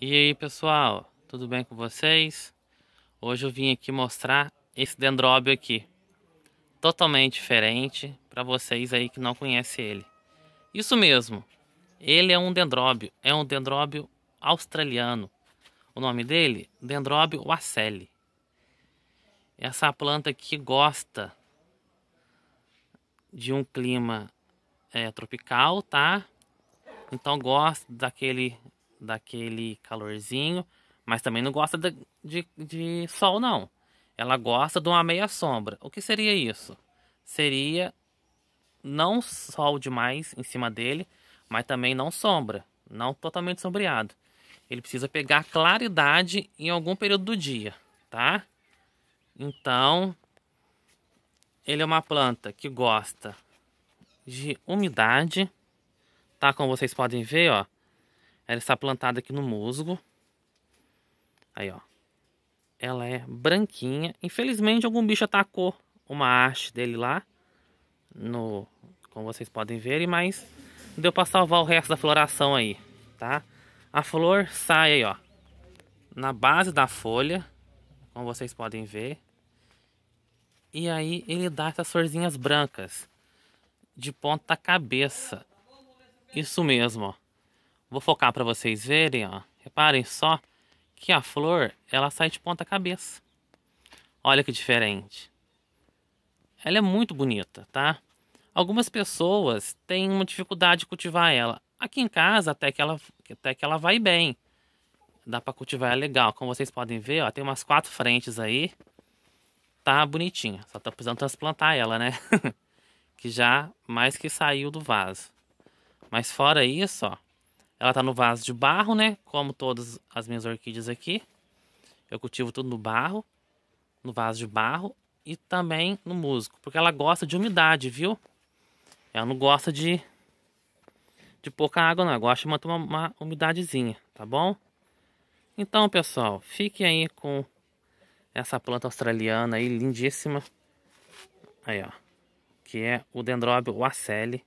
E aí pessoal, tudo bem com vocês? Hoje eu vim aqui mostrar esse dendróbio aqui Totalmente diferente para vocês aí que não conhecem ele Isso mesmo, ele é um dendróbio, é um dendróbio australiano O nome dele, dendróbio wasselli. Essa planta aqui gosta de um clima é, tropical, tá? Então gosta daquele daquele calorzinho, mas também não gosta de, de, de sol, não. Ela gosta de uma meia sombra. O que seria isso? Seria não sol demais em cima dele, mas também não sombra, não totalmente sombreado. Ele precisa pegar claridade em algum período do dia, tá? Então, ele é uma planta que gosta de umidade, tá? Como vocês podem ver, ó, ela está plantada aqui no musgo. Aí, ó. Ela é branquinha. Infelizmente, algum bicho atacou uma haste dele lá. No, como vocês podem ver, mas deu para salvar o resto da floração aí, tá? A flor sai aí, ó. Na base da folha, como vocês podem ver. E aí ele dá essas florzinhas brancas. De ponta cabeça. Isso mesmo, ó. Vou focar para vocês verem, ó. Reparem só que a flor, ela sai de ponta cabeça. Olha que diferente. Ela é muito bonita, tá? Algumas pessoas têm uma dificuldade de cultivar ela. Aqui em casa até que ela, até que ela vai bem. Dá para cultivar ela é legal. Como vocês podem ver, ó, tem umas quatro frentes aí. Tá bonitinha. Só tá precisando transplantar ela, né? que já mais que saiu do vaso. Mas fora isso, ó, ela tá no vaso de barro, né? Como todas as minhas orquídeas aqui. Eu cultivo tudo no barro, no vaso de barro e também no musgo, porque ela gosta de umidade, viu? Ela não gosta de de pouca água, não. Ela gosta de manter uma, uma umidadezinha, tá bom? Então, pessoal, fique aí com essa planta australiana aí, lindíssima. Aí, ó. Que é o dendrobium Wacele.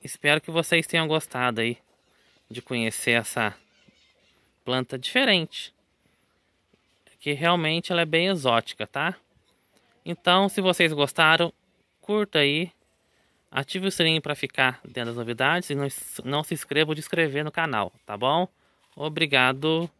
Espero que vocês tenham gostado aí de conhecer essa planta diferente. É que realmente ela é bem exótica, tá? Então, se vocês gostaram, curta aí. Ative o sininho para ficar dentro das novidades. E não, não se inscreva de inscrever no canal, tá bom? Obrigado.